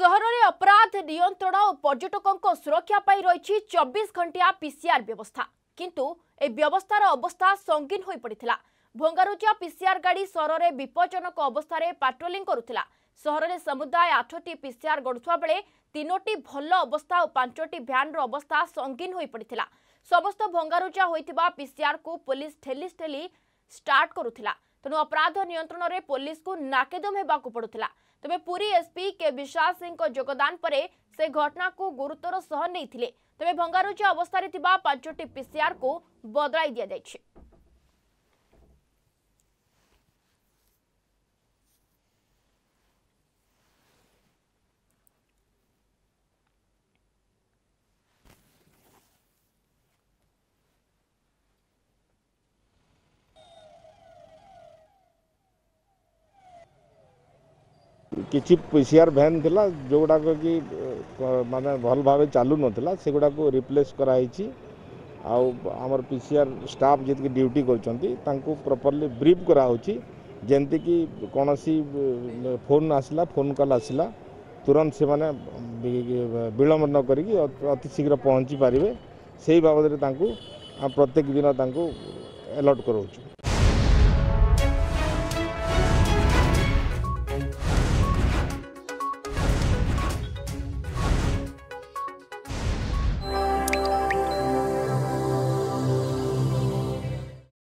ସହରରେ ଅପରାଧ ନିୟନ୍ତ୍ରଣ ଓ ପର୍ଯ୍ୟଟକଙ୍କ ସୁରକ୍ଷା ପାଇଁ ରହିଛି ଚବିଶ ଘଣ୍ଟିଆ ପିସିଆର୍ ବ୍ୟବସ୍ଥା କିନ୍ତୁ ଏ ବ୍ୟବସ୍ଥାର ଅବସ୍ଥା ସଙ୍ଗୀନ ହୋଇପଡ଼ିଥିଲା ଭଙ୍ଗାରୁଜା ପିସିଆର୍ ଗାଡ଼ି ସହରରେ ବିପଜନକ ଅବସ୍ଥାରେ ପାଟ୍ରୋଲିଂ କରୁଥିଲା ସହରରେ ସମୁଦାୟ ଆଠଟି ପିସିଆର୍ ଗଢ଼ୁଥିବା ବେଳେ ତିନୋଟି ଭଲ ଅବସ୍ଥା ଓ ପାଞ୍ଚଟି ଭ୍ୟାନ୍ର ଅବସ୍ଥା ସଙ୍ଗୀନ ହୋଇପଡ଼ିଥିଲା ସମସ୍ତ ଭଙ୍ଗାରୁଜା ହୋଇଥିବା ପିସିଆର୍କୁ ପୋଲିସ୍ ଠେଲି ଠେଲି ଷ୍ଟାର୍ଟ କରୁଥିଲା ତେଣୁ ଅପରାଧ ନିୟନ୍ତ୍ରଣରେ ପୋଲିସକୁ ନାକେଦମ ହେବାକୁ ପଡୁଥିଲା ତେବେ ପୁରୀ ଏସ୍ପି କେ ବିଶ୍ୱାସ ସିଂଙ୍କ ଯୋଗଦାନ ପରେ ସେ ଘଟଣାକୁ ଗୁରୁତ୍ୱର ସହ ନେଇଥିଲେ ତେବେ ଭଙ୍ଗାରୁଜା ଅବସ୍ଥାରେ ଥିବା ପାଞ୍ଚଟି ପିସିଆରକୁ ବଦଳାଇ ଦିଆଯାଇଛି किसी पीसीआर भैन थी जो गुड़ाक कि मान भल भाव चलू ना से गुड़ाक रिप्लेस कराई आम पीसीआर स्टाफ जीत ड्यूटी करपरली ब्रिफ करा जमती कि कौन सी फोन आसला फोन कल आसला तुरंत से मैंने विलंब न कर अतिशीघ्र पहुँची पारे से बाबद प्रत्येक दिन तुम एलर्ट कराऊ